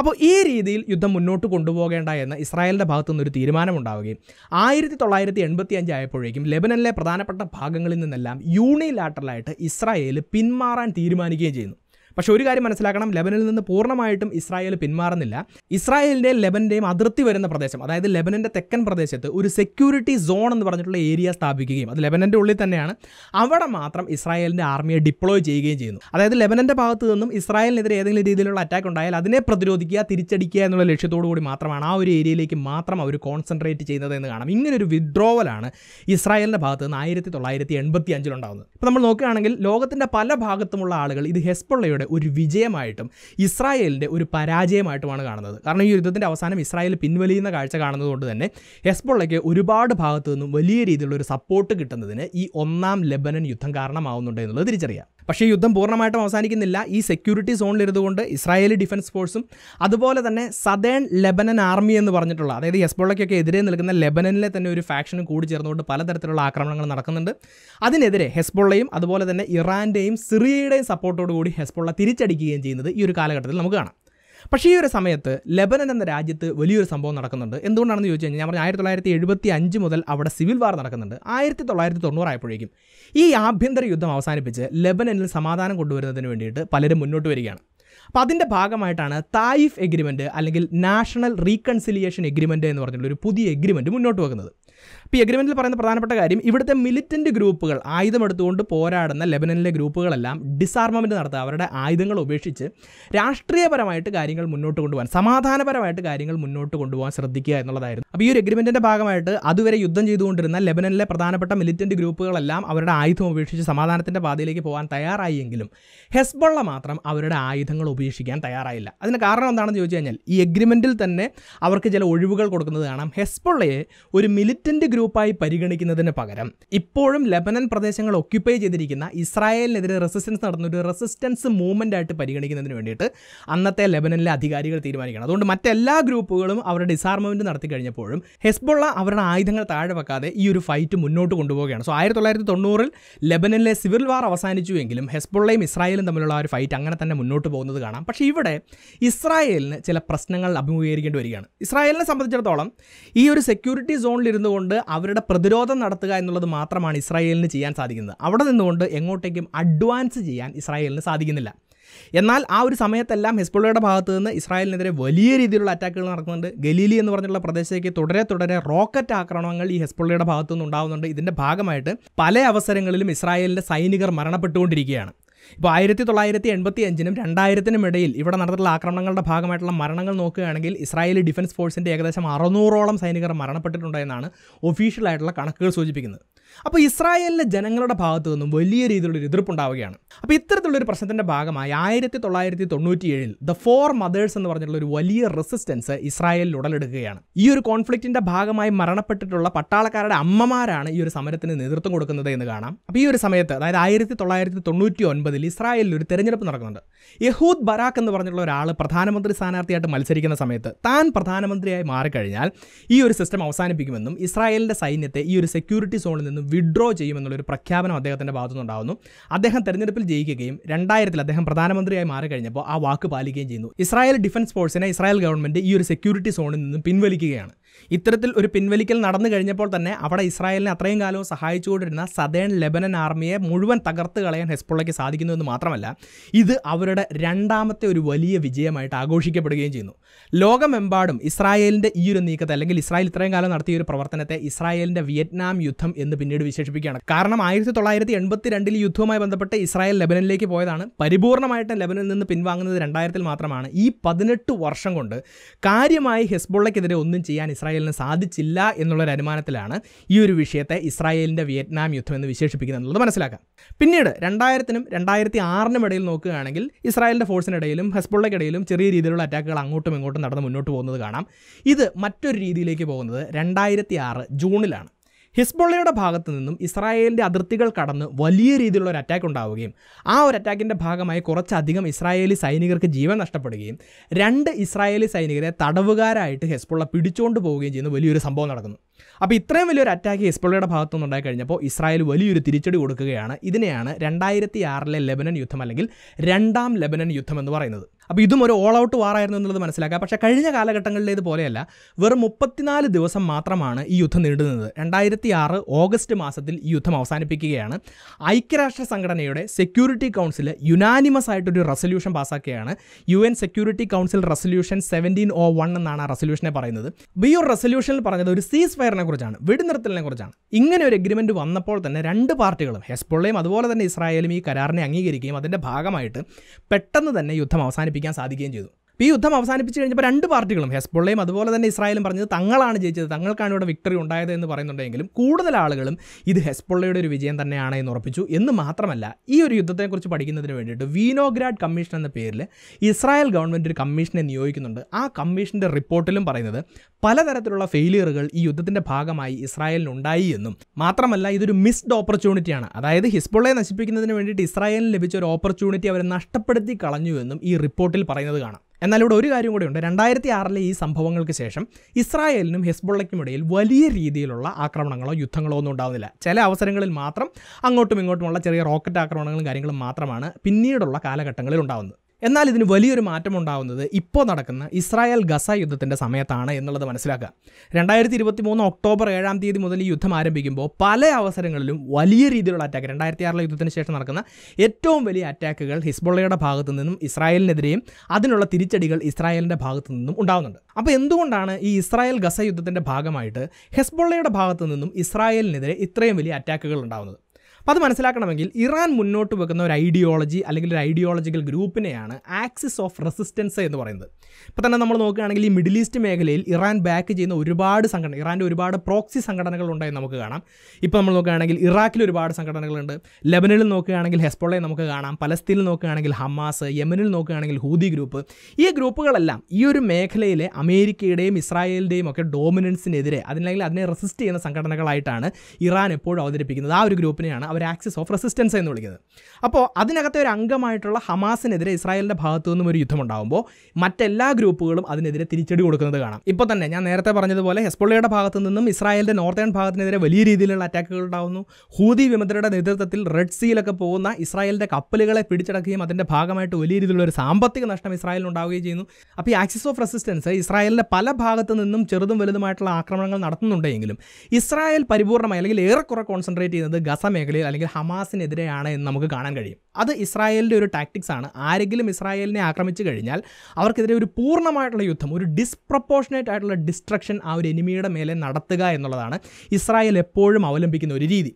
അപ്പോൾ ഈ രീതിയിൽ യുദ്ധം മുന്നോട്ട് കൊണ്ടുപോകേണ്ട എന്ന ഇസ്രായേലിൻ്റെ ഭാഗത്തു നിന്നൊരു തീരുമാനമുണ്ടാവുകയും ആയിരത്തി തൊള്ളായിരത്തി എൺപത്തി അഞ്ച് ആയപ്പോഴേക്കും ലെബനനിലെ പ്രധാനപ്പെട്ട ഭാഗങ്ങളിൽ നിന്നെല്ലാം യൂണിലാറ്ററലായിട്ട് ഇസ്രായേൽ പിന്മാറാൻ തീരുമാനിക്കുകയും ചെയ്യുന്നു പക്ഷേ ഒരു കാര്യം മനസ്സിലാക്കണം ലെബനിൽ നിന്ന് പൂർണ്ണമായിട്ടും ഇസ്രായേൽ പിന്മാറുന്നില്ല ഇസ്രായേലിൻ്റെയും ലെബനിൻ്റെയും അതിർത്തി വരുന്ന പ്രദേശം അതായത് ലെബനൻ്റെ തെക്കൻ പ്രദേശത്ത് ഒരു സെക്യൂരിറ്റി സോൺ എന്ന് പറഞ്ഞിട്ടുള്ള ഏരിയ സ്ഥാപിക്കുകയും അത് ലെബനൻ്റെ ഉള്ളിൽ തന്നെയാണ് അവിടെ മാത്രം ഇസ്രായേലിൻ്റെ ആർമിയെ ഡിപ്ലോയ് ചെയ്യുകയും ചെയ്യുന്നു അതായത് ലെബനൻ്റെ ഭാഗത്തു നിന്നും ഇസ്രായേലിനെതിരെ ഏതെങ്കിലും രീതിയിലുള്ള അറ്റാക്ക് ഉണ്ടായാൽ അതിനെ പ്രതിരോധിക്കുക തിരിച്ചടിക്കുക എന്നുള്ള ലക്ഷ്യത്തോടു കൂടി മാത്രമാണ് ആ ഒരു ഏരിയയിലേക്ക് മാത്രം അവർ കോൺസെൻട്രേറ്റ് ചെയ്യുന്നത് എന്ന് കാണാം ഇങ്ങനൊരു വിഡ്രോവലാണ് ഇസ്രായേലിൻ്റെ ഭാഗത്ത് നിന്ന് ആയിരത്തി തൊള്ളായിരത്തി എൺപത്തി അഞ്ചിലുണ്ടാകുന്നത് ഇപ്പോൾ നമ്മൾ നോക്കുകയാണെങ്കിൽ ലോകത്തിൻ്റെ പല ഭാഗത്തുമുള്ള ആളുകൾ ഇത് ഹെസ്ബുള്ളയുടെ ഒരു വിജയമായിട്ടും ഇസ്രായേലിൻ്റെ ഒരു പരാജയമായിട്ടുമാണ് കാണുന്നത് കാരണം ഈ യുദ്ധത്തിൻ്റെ അവസാനം ഇസ്രായേൽ പിൻവലിയുന്ന കാഴ്ച കാണുന്നതുകൊണ്ട് തന്നെ ഹെസ്ബോളയ്ക്ക് ഒരുപാട് ഭാഗത്തു നിന്നും വലിയ രീതിയിലുള്ള ഒരു സപ്പോർട്ട് കിട്ടുന്നതിന് ഈ ഒന്നാം ലെബനൻ യുദ്ധം കാരണമാവുന്നുണ്ട് എന്നുള്ളത് തിരിച്ചറിയാം പക്ഷേ യുദ്ധം പൂർണ്ണമായിട്ടും അവസാനിക്കുന്നില്ല ഈ സെക്യൂരിറ്റി സോണിലിരുന്നുകൊണ്ട് ഇസ്രായേലി ഡിഫൻസ് ഫോഴ്സും അതുപോലെ തന്നെ സദേൺ ലെബനൻ ആർമി എന്ന് പറഞ്ഞിട്ടുള്ള അതായത് ഹെസ്ബോളയ്ക്കൊക്കെ എതിരെ നിൽക്കുന്ന ലെബനനിലെ തന്നെ ഒരു ഫാക്ഷനും കൂടി ചേർന്നുകൊണ്ട് പലതരത്തിലുള്ള ആക്രമണങ്ങൾ നടക്കുന്നുണ്ട് അതിനെതിരെ ഹെസ്ബോളയും അതുപോലെ തന്നെ ഇറാൻ്റെയും സിറിയയുടെയും സപ്പോർട്ടോടുകൂടി ഹെസ്ബോള തിരിച്ചടിക്കുകയും ചെയ്യുന്നത് ഈ ഒരു കാലഘട്ടത്തിൽ നമുക്ക് കാണാം പക്ഷേ ഈ ഒരു സമയത്ത് ലെബനൻ എന്ന രാജ്യത്ത് വലിയൊരു സംഭവം നടക്കുന്നുണ്ട് എന്തുകൊണ്ടാണെന്ന് ചോദിച്ചു കഴിഞ്ഞാൽ ഞാൻ പറഞ്ഞു ആയിരത്തി തൊള്ളായിരത്തി എഴുപത്തി അഞ്ച് മുതൽ അവിടെ സിവിൽ വാർ നടക്കുന്നുണ്ട് ആയിരത്തി തൊള്ളായിരത്തി തൊണ്ണൂറായപ്പോഴേക്കും ഈ ആഭ്യന്തര യുദ്ധം അവസാനിപ്പിച്ച് ലെബനനിൽ സമാധാനം കൊണ്ടുവരുന്നതിന് വേണ്ടിയിട്ട് പലരും മുന്നോട്ട് വരികയാണ് അപ്പോൾ അതിൻ്റെ ഭാഗമായിട്ടാണ് തായിഫ് എഗ്രിമെൻറ്റ് അല്ലെങ്കിൽ നാഷണൽ റീകൺസിലിയേഷൻ എഗ്രിമെൻറ്റ് എന്ന് പറഞ്ഞിട്ടുള്ള ഒരു പുതിയ എഗ്രിമെൻറ്റ് മുന്നോട്ട് വെക്കുന്നത് അപ്പോൾ ഈ അഗ്രിമെൻറ്റിൽ പറയുന്ന പ്രധാനപ്പെട്ട കാര്യം ഇവിടുത്തെ മിലിറ്റൻറ്റ് ഗ്രൂപ്പുകൾ ആയുധമെടുത്തുകൊണ്ട് പോരാടുന്ന ലെബനനിലെ ഗ്രൂപ്പുകളെല്ലാം ഡിസാർമെൻറ്റ് നടത്തുക അവരുടെ ആയുധങ്ങൾ ഉപേക്ഷിച്ച് രാഷ്ട്രീയപരമായിട്ട് കാര്യങ്ങൾ മുന്നോട്ട് കൊണ്ടുപോകാൻ സമാധാനപരമായിട്ട് കാര്യങ്ങൾ മുന്നോട്ട് കൊണ്ടുപോകാൻ ശ്രദ്ധിക്കുക എന്നുള്ളതായിരുന്നു അപ്പോൾ ഈ ഒരു അഗ്രിമെൻറ്റിൻ്റെ ഭാഗമായിട്ട് അതുവരെ യുദ്ധം ചെയ്തുകൊണ്ടിരുന്ന ലെബനനിലെ പ്രധാനപ്പെട്ട മിലിറ്റൻറ്റ് ഗ്രൂപ്പുകളെല്ലാം അവരുടെ ആയുധം ഉപേക്ഷിച്ച് സമാധാനത്തിൻ്റെ പാതയിലേക്ക് പോകാൻ തയ്യാറായെങ്കിലും എങ്കിലും മാത്രം അവരുടെ ആയുധങ്ങൾ ഉപേക്ഷിക്കാൻ തയ്യാറായില്ല അതിന് കാരണം എന്താണെന്ന് ചോദിച്ചു കഴിഞ്ഞാൽ ഈ അഗ്രിമെൻറ്റിൽ തന്നെ അവർക്ക് ചില ഒഴിവുകൾ കൊടുക്കുന്നത് കാണാം ഹെസ്ബോളയെ ഒരു മിലിറ്റൻ പോയിന്റ് ഗ്രൂപ്പായി പരിഗണിക്കുന്നതിന് പകരം ഇപ്പോഴും ലെബനൻ പ്രദേശങ്ങൾ ഒക്യുപ്പൈ ചെയ്തിരിക്കുന്ന ഇസ്രായേലിനെതിരെ റെസിസ്റ്റൻസ് നടന്ന ഒരു റെസിസ്റ്റൻസ് മൂവ്മെൻ്റ് ആയിട്ട് പരിഗണിക്കുന്നതിന് വേണ്ടിയിട്ട് അന്നത്തെ ലെബനനിലെ അധികാരികൾ തീരുമാനിക്കണം അതുകൊണ്ട് മറ്റെല്ലാ ഗ്രൂപ്പുകളും അവരുടെ ഡിസാർമെൻറ്റ് നടത്തി കഴിഞ്ഞപ്പോഴും ഹെസ്ബുള്ള അവരുടെ ആയുധങ്ങൾ താഴെ വെക്കാതെ ഈ ഒരു ഫൈറ്റ് മുന്നോട്ട് കൊണ്ടുപോവുകയാണ് സോ ആയിരത്തി തൊള്ളായിരത്തി തൊണ്ണൂറിൽ ലെബനനിലെ സിവിൽ വാർ അവസാനിച്ചുവെങ്കിലും ഹെസ്ബുള്ളയും ഇസ്രായേലും തമ്മിലുള്ള ഒരു ഫൈറ്റ് അങ്ങനെ തന്നെ മുന്നോട്ട് പോകുന്നത് കാണാം പക്ഷേ ഇവിടെ ഇസ്രായേലിന് ചില പ്രശ്നങ്ങൾ അഭിമുഖീകരിക്കേണ്ടി വരികയാണ് ഇസ്രായേലിനെ സംബന്ധിച്ചിടത്തോളം ഈ ഒരു സെക്യൂരിറ്റി സോണിലിരുന്നു നിന്നുകൊണ്ട് അവരുടെ പ്രതിരോധം നടത്തുക എന്നുള്ളത് മാത്രമാണ് ഇസ്രായേലിന് ചെയ്യാൻ സാധിക്കുന്നത് അവിടെ നിന്നുകൊണ്ട് എങ്ങോട്ടേക്കും അഡ്വാൻസ് ചെയ്യാൻ ഇസ്രായേലിന് സാധിക്കുന്നില്ല എന്നാൽ ആ ഒരു സമയത്തെല്ലാം ഹെസ്ബുള്ളയുടെ ഭാഗത്തു നിന്ന് ഇസ്രായേലിനെതിരെ വലിയ രീതിയിലുള്ള അറ്റാക്കുകൾ നടക്കുന്നുണ്ട് ഗലീലി എന്ന് പറഞ്ഞിട്ടുള്ള പ്രദേശത്തേക്ക് തുടരെ തുടരെ റോക്കറ്റ് ആക്രമണങ്ങൾ ഈ ഹെസ്ബുള്ളയുടെ ഭാഗത്തു നിന്ന് ഉണ്ടാകുന്നുണ്ട് ഇതിൻ്റെ ഭാഗമായിട്ട് പല അവസരങ്ങളിലും ഇസ്രായേലിൻ്റെ സൈനികർ മരണപ്പെട്ടുകൊണ്ടിരിക്കുകയാണ് ഇപ്പോൾ ആയിരത്തി തൊള്ളായിരത്തി എൺപത്തി അഞ്ചിനും രണ്ടായിരത്തിനും ഇടയിൽ ഇവിടെ നടന്നിട്ടുള്ള ആക്രമണങ്ങളുടെ ഭാഗമായിട്ടുള്ള മരണങ്ങൾ നോക്കുകയാണെങ്കിൽ ഇസ്രായേലി ഡിഫൻസ് ഫോഴ്സിൻ്റെ ഏകദേശം അറുന്നൂറോളം സൈനികർ മരണപ്പെട്ടിട്ടുണ്ട് എന്നാണ് ഒഫീഷ്യലായിട്ടുള്ള കണക്കുകൾ സൂചിപ്പിക്കുന്നത് അപ്പോൾ ഇസ്രായേലിലെ ജനങ്ങളുടെ ഭാഗത്തു നിന്നും വലിയ രീതിയിലുള്ള എതിർപ്പുണ്ടാവുകയാണ് അപ്പോൾ ഇത്തരത്തിലുള്ളൊരു പ്രശ്നത്തിൻ്റെ ഭാഗമായി ആയിരത്തി തൊള്ളായിരത്തി ഏഴിൽ ദ ഫോർ മദേഴ്സ് എന്ന് പറഞ്ഞിട്ടുള്ള ഒരു വലിയ റെസിസ്റ്റൻസ് ഇസ്രായേലിൽ ഉടലെടുക്കുകയാണ് ഈ ഒരു കോൺഫ്ലിക്റ്റിൻ്റെ ഭാഗമായി മരണപ്പെട്ടിട്ടുള്ള പട്ടാളക്കാരുടെ അമ്മമാരാണ് ഈ ഒരു സമരത്തിന് നേതൃത്വം കൊടുക്കുന്നത് എന്ന് കാണാം അപ്പോൾ ഈ ഒരു സമയത്ത് അതായത് ആയിരത്തി തൊള്ളായിരത്തി തൊണ്ണൂറ്റി ഒൻപതിൽ ഇസ്രായേലിൽ ഒരു തെരഞ്ഞെടുപ്പ് നടക്കുന്നുണ്ട് യഹൂദ് ബറാക്ക് എന്ന് പറഞ്ഞിട്ടുള്ള ഒരാൾ പ്രധാനമന്ത്രി സ്ഥാനാർത്ഥിയായിട്ട് മത്സരിക്കുന്ന സമയത്ത് താൻ പ്രധാനമന്ത്രിയായി മാറിക്കഴിഞ്ഞാൽ ഈ ഒരു സിസ്റ്റം അവസാനിപ്പിക്കുമെന്നും ഇസ്രായേലിൻ്റെ സൈന്യത്തെ ഈ ഒരു സെക്യൂരിറ്റി സോണിൽ നിന്ന് നിന്ന് വിഡ്രോ ചെയ്യുമെന്നുള്ളൊരു പ്രഖ്യാപനം അദ്ദേഹത്തിൻ്റെ ഭാഗത്തുനിന്നുണ്ടാകുന്നു അദ്ദേഹം തെരഞ്ഞെടുപ്പിൽ ജയിക്കുകയും രണ്ടായിരത്തിൽ അദ്ദേഹം പ്രധാനമന്ത്രിയായി മാറിക്കഴിഞ്ഞപ്പോൾ ആ വാക്ക് പാലിക്കുകയും ചെയ്യുന്നു ഇസ്രായേൽ ഡിഫൻസ് ഫോഴ്സിനെ ഇസ്രായേൽ ഗവൺമെൻറ് ഈ ഒരു സെക്യൂരിറ്റി സോണിൽ നിന്ന് പിൻവലിക്കുകയാണ് ഇത്തരത്തിൽ ഒരു പിൻവലിക്കൽ നടന്നു കഴിഞ്ഞപ്പോൾ തന്നെ അവിടെ ഇസ്രായേലിനെ അത്രയും കാലവും സഹായിച്ചുകൊണ്ടിരുന്ന സദേൺ ലെബനൻ ആർമിയെ മുഴുവൻ തകർത്ത് കളയാൻ ഹെസ്ബുള്ളയ്ക്ക് സാധിക്കുന്നു എന്ന് മാത്രമല്ല ഇത് അവരുടെ രണ്ടാമത്തെ ഒരു വലിയ വിജയമായിട്ട് ആഘോഷിക്കപ്പെടുകയും ചെയ്യുന്നു ലോകമെമ്പാടും ഇസ്രായേലിൻ്റെ ഈ ഒരു നീക്കത്തെ അല്ലെങ്കിൽ ഇസ്രായേൽ ഇത്രയും കാലം നടത്തിയ ഒരു പ്രവർത്തനത്തെ ഇസ്രായേലിൻ്റെ വിയറ്റ്നാം യുദ്ധം എന്ന് പിന്നീട് വിശേഷിപ്പിക്കുകയാണ് കാരണം ആയിരത്തി തൊള്ളായിരത്തി എൺപത്തി രണ്ടിൽ യുദ്ധവുമായി ബന്ധപ്പെട്ട് ഇസ്രായേൽ ലെബനനിലേക്ക് പോയതാണ് പരിപൂർണമായിട്ട് ലെബനിൽ നിന്ന് പിൻവാങ്ങുന്നത് രണ്ടായിരത്തിൽ മാത്രമാണ് ഈ പതിനെട്ട് വർഷം കൊണ്ട് കാര്യമായി ഹെസ്ബുള്ളക്കെതിരെ ഒന്നും ചെയ്യാൻ ഇസ്രായേലിന് സാധിച്ചില്ല എന്നുള്ളൊരു അനുമാനത്തിലാണ് ഈ ഒരു വിഷയത്തെ ഇസ്രായേലിൻ്റെ വിയറ്റ്നാം യുദ്ധം എന്ന് വിശേഷിപ്പിക്കുന്നത് എന്നുള്ളത് മനസ്സിലാക്കാം പിന്നീട് രണ്ടായിരത്തിനും രണ്ടായിരത്തി ആറിനും ഇടയിൽ നോക്കുകയാണെങ്കിൽ ഇസ്രായേലിൻ്റെ ഫോഴ്സിനിടയിലും ഹെസ്ബുള്ളക്കിടയിലും ചെറിയ രീതിയിലുള്ള അറ്റാക്കുകൾ അങ്ങോട്ടും ഇങ്ങോട്ടും മുന്നോട്ട് നടന്ന് മുന്നോട്ട് പോകുന്നത് കാണാം ഇത് മറ്റൊരു രീതിയിലേക്ക് പോകുന്നത് രണ്ടായിരത്തി ആറ് ജൂണിലാണ് ഹിസ്ബുള്ളയുടെ ഭാഗത്തു നിന്നും ഇസ്രായേലിൻ്റെ അതിർത്തികൾ കടന്ന് വലിയ രീതിയിലുള്ള ഒരു അറ്റാക്ക് ഉണ്ടാവുകയും ആ ഒരു അറ്റാക്കിൻ്റെ ഭാഗമായി കുറച്ചധികം ഇസ്രായേലി സൈനികർക്ക് ജീവൻ നഷ്ടപ്പെടുകയും രണ്ട് ഇസ്രായേലി സൈനികരെ തടവുകാരായിട്ട് ഹിസ്ബുള്ള പിടിച്ചുകൊണ്ട് പോവുകയും ചെയ്യുന്ന വലിയൊരു സംഭവം നടക്കുന്നു അപ്പോൾ ഇത്രയും വലിയൊരു അറ്റാക്ക് ഹിസ്ബുള്ളയുടെ ഭാഗത്തു നിന്നുണ്ടായി കഴിഞ്ഞപ്പോൾ ഇസ്രായേൽ വലിയൊരു തിരിച്ചടി കൊടുക്കുകയാണ് ഇതിനെയാണ് രണ്ടായിരത്തി ആറിലെ ലെബനൻ യുദ്ധം അല്ലെങ്കിൽ രണ്ടാം ലെബനൻ യുദ്ധം എന്ന് പറയുന്നത് അപ്പോൾ ഇതും ഒരു ഓൾ ഔട്ട് വാറായിരുന്നു എന്നുള്ളത് മനസ്സിലാക്കുക പക്ഷേ കഴിഞ്ഞ കാലഘട്ടങ്ങളിലേത് പോലെയല്ല വെറും മുപ്പത്തിനാല് ദിവസം മാത്രമാണ് ഈ യുദ്ധം നീണ്ടുനിന്നത് രണ്ടായിരത്തി ആറ് ഓഗസ്റ്റ് മാസത്തിൽ ഈ യുദ്ധം അവസാനിപ്പിക്കുകയാണ് ഐക്യരാഷ്ട്ര സംഘടനയുടെ സെക്യൂരിറ്റി കൗൺസിൽ യുനാനിമസ് ആയിട്ടൊരു റെസൊല്യൂഷൻ പാസ്സാക്കുകയാണ് U N security council resolution seventeen O one എന്നാണ് ആ റെസൊല്യൂഷനെ പറയുന്നത് ബി ഒരു റെസൊല്യൂഷനിൽ പറഞ്ഞത് ഒരു സീസ് ഫയറിനെ കുറിച്ചാണ് വെടിനിർത്തലിനെ കുറിച്ചാണ് ഇങ്ങനെ ഒരു എഗ്രിമെൻറ്റ് വന്നപ്പോൾ തന്നെ രണ്ട് പാർട്ടികളും ഹെസ്ബോളയും അതുപോലെ തന്നെ ഇസ്രായേലും ഈ കരാറിനെ അംഗീകരിക്കുകയും അതിൻ്റെ ഭാഗമായിട്ട് പെട്ടെന്ന് തന്നെ യുദ്ധം അവസാനിപ്പിക്കും പഠിപ്പിക്കാൻ സാധിക്കുകയും ചെയ്തു ഈ യുദ്ധം അവസാനിപ്പിച്ച് കഴിഞ്ഞപ്പോൾ രണ്ട് പാർട്ടികളും ഹെസ്ബോളയും അതുപോലെ തന്നെ ഇസ്രായേലും പറഞ്ഞത് തങ്ങളാണ് ജയിച്ചത് തങ്ങൾക്കാണ് ഇവിടെ വിക്ടറി ഉണ്ടായത് എന്ന് പറയുന്നുണ്ടെങ്കിലും കൂടുതൽ ആളുകളും ഇത് ഹെസ്ബോളയുടെ ഒരു വിജയം തന്നെയാണ് എന്ന് ഉറപ്പിച്ചു എന്ന് മാത്രമല്ല ഈ ഒരു യുദ്ധത്തെക്കുറിച്ച് പഠിക്കുന്നതിന് വേണ്ടിയിട്ട് വീനോഗ്രാഡ് കമ്മീഷൻ എന്ന പേരിൽ ഇസ്രായേൽ ഗവൺമെൻറ് ഒരു കമ്മീഷനെ നിയോഗിക്കുന്നുണ്ട് ആ കമ്മീഷൻ്റെ റിപ്പോർട്ടിലും പറയുന്നത് പലതരത്തിലുള്ള ഫെയിലിയറുകൾ ഈ യുദ്ധത്തിൻ്റെ ഭാഗമായി ഇസ്രായേലിന് എന്നും മാത്രമല്ല ഇതൊരു മിസ്ഡ് ഓപ്പർച്യൂണിറ്റിയാണ് അതായത് ഹിസ്ബോളയെ നശിപ്പിക്കുന്നതിന് വേണ്ടിയിട്ട് ഇസ്രായേലിന് ലഭിച്ച ഒരു ഓപ്പർച്യൂണിറ്റി അവരെ നഷ്ടപ്പെടുത്തി കളഞ്ഞു എന്നും ഈ റിപ്പോർട്ടിൽ പറയുന്നത് കാണാം എന്നാൽ ഇവിടെ ഒരു കാര്യം കൂടെയുണ്ട് രണ്ടായിരത്തി ആറിലെ ഈ സംഭവങ്ങൾക്ക് ശേഷം ഇസ്രായേലിനും ഹെസ്ബുള്ളയ്ക്കും ഇടയിൽ വലിയ രീതിയിലുള്ള ആക്രമണങ്ങളോ യുദ്ധങ്ങളോ ഒന്നും ഉണ്ടാവുന്നില്ല ചില അവസരങ്ങളിൽ മാത്രം അങ്ങോട്ടും ഇങ്ങോട്ടുമുള്ള ചെറിയ റോക്കറ്റ് ആക്രമണങ്ങളും കാര്യങ്ങളും മാത്രമാണ് പിന്നീടുള്ള കാലഘട്ടങ്ങളിൽ ഉണ്ടാകുന്നത് എന്നാൽ ഇതിന് വലിയൊരു മാറ്റം ഉണ്ടാവുന്നത് ഇപ്പോൾ നടക്കുന്ന ഇസ്രായേൽ ഗസ യുദ്ധത്തിൻ്റെ സമയത്താണ് എന്നുള്ളത് മനസ്സിലാക്കുക രണ്ടായിരത്തി ഇരുപത്തി മൂന്ന് ഒക്ടോബർ ഏഴാം തീയതി മുതൽ ഈ യുദ്ധം ആരംഭിക്കുമ്പോൾ പല അവസരങ്ങളിലും വലിയ രീതിയിലുള്ള അറ്റാക്ക് രണ്ടായിരത്തി ആറിലെ യുദ്ധത്തിന് ശേഷം നടക്കുന്ന ഏറ്റവും വലിയ അറ്റാക്കുകൾ ഹിസ്ബുള്ളയുടെ ഭാഗത്തു നിന്നും ഇസ്രായേലിനെതിരെയും അതിനുള്ള തിരിച്ചടികൾ ഇസ്രായേലിൻ്റെ ഭാഗത്തു നിന്നും ഉണ്ടാകുന്നുണ്ട് അപ്പോൾ എന്തുകൊണ്ടാണ് ഈ ഇസ്രായേൽ ഗസ യുദ്ധത്തിൻ്റെ ഭാഗമായിട്ട് ഹിസ്ബുള്ളയുടെ ഭാഗത്തു നിന്നും ഇസ്രായേലിനെതിരെ ഇത്രയും വലിയ അറ്റാക്കുകൾ ഉണ്ടാകുന്നത് അപ്പോൾ അത് മനസ്സിലാക്കണമെങ്കിൽ ഇറാൻ മുന്നോട്ട് വെക്കുന്ന ഒരു ഐഡിയോളജി അല്ലെങ്കിൽ ഒരു ഐഡിയോളജിക്കൽ ഗ്രൂപ്പിനെയാണ് ആക്സിസ് ഓഫ് റെസിസ്റ്റൻസ് എന്ന് പറയുന്നത് ഇപ്പോൾ തന്നെ നമ്മൾ നോക്കുകയാണെങ്കിൽ ഈ മിഡിൽ ഈസ്റ്റ് മേഖലയിൽ ഇറാൻ ബാക്ക് ചെയ്യുന്ന ഒരുപാട് സംഘടന ഇറാൻ്റെ ഒരുപാട് പ്രോക്സി സംഘടനകൾ ഉണ്ടായി നമുക്ക് കാണാം ഇപ്പോൾ നമ്മൾ നോക്കുകയാണെങ്കിൽ ഇറാഖിൽ ഒരുപാട് സംഘടനകളുണ്ട് ലെബനനിൽ നോക്കുകയാണെങ്കിൽ ഹെസ്ബോളയെ നമുക്ക് കാണാം പലസ്തീനിൽ നോക്കുകയാണെങ്കിൽ ഹമാസ് യമനിൽ നോക്കുകയാണെങ്കിൽ ഹൂദി ഗ്രൂപ്പ് ഈ ഗ്രൂപ്പുകളെല്ലാം ഈ ഒരു മേഖലയിലെ അമേരിക്കയുടെയും ഇസ്രായേലിൻ്റെയും ഒക്കെ ഡോമിനൻസിനെതിരെ അതിനല്ലെങ്കിൽ അതിനെ റെസിസ്റ്റ് ചെയ്യുന്ന സംഘടനകളായിട്ടാണ് ഇറാൻ എപ്പോഴും അവതരിപ്പിക്കുന്നത് ആ ഒരു ഗ്രൂപ്പിനെയാണ് അവർ ആക്സിസ് ഓഫ് റെസിസ്റ്റൻസ് എന്ന് വിളിക്കുന്നത് അപ്പോൾ അതിനകത്തെ ഒരു അംഗമായിട്ടുള്ള ഹമാസിനെതിരെ ഇസ്രായേലിൻ്റെ ഭാഗത്തു നിന്നും ഒരു യുദ്ധമുണ്ടാകുമ്പോൾ മറ്റെല്ലാം എല്ലാ ഗ്രൂപ്പുകളും അതിനെതിരെ തിരിച്ചടി കൊടുക്കുന്നത് കാണാം ഇപ്പൊ തന്നെ ഞാൻ നേരത്തെ പറഞ്ഞതുപോലെ ഹെസ്ബോളയുടെ ഭാഗത്തു നിന്നും ഇസ്രായേലിന്റെ നോർത്തേൺ ഭാഗത്തിനെതിരെ വലിയ രീതിയിലുള്ള അറ്റാക്കുകൾ ഉണ്ടാകുന്നു ഹൂതി വിമതരുടെ നേതൃത്വത്തിൽ റെഡ് സീലൊക്കെ പോകുന്ന ഇസ്രായേലിന്റെ കപ്പലുകളെ പിടിച്ചടക്കുകയും അതിന്റെ ഭാഗമായിട്ട് വലിയ രീതിയിലുള്ള ഒരു സാമ്പത്തിക നഷ്ടം ഉണ്ടാവുകയും ചെയ്യുന്നു അപ്പോൾ ഈ ആക്സിസ് ഓഫ് റെസിസ്റ്റൻസ് ഇസ്രായേലിന്റെ പല ഭാഗത്തു നിന്നും ചെറുതും വലുതുമായിട്ടുള്ള ആക്രമണങ്ങൾ നടത്തുന്നുണ്ടെങ്കിലും ഇസ്രായേൽ പരിപൂർണ്ണമായി അല്ലെങ്കിൽ ഏറെക്കുറെ കോൺസെൻട്രേറ്റ് ചെയ്യുന്നത് ഗസ മേഖലയിൽ അല്ലെങ്കിൽ ഹമാസിനെതിരെയാണ് എന്ന് നമുക്ക് കാണാൻ കഴിയും അത് ഇസ്രായേലിൻ്റെ ഒരു ടാക്ടിക്സ് ആണ് ആരെങ്കിലും ഇസ്രായേലിനെ ആക്രമിച്ചു കഴിഞ്ഞാൽ അവർക്കെതിരെ ഒരു പൂർണ്ണമായിട്ടുള്ള യുദ്ധം ഒരു ഡിസ്പ്രപ്പോർഷനേറ്റ് ആയിട്ടുള്ള ഡിസ്ട്രക്ഷൻ ആ ഒരു എനിമിയുടെ മേലെ നടത്തുക എന്നുള്ളതാണ് ഇസ്രായേൽ എപ്പോഴും അവലംബിക്കുന്ന ഒരു രീതി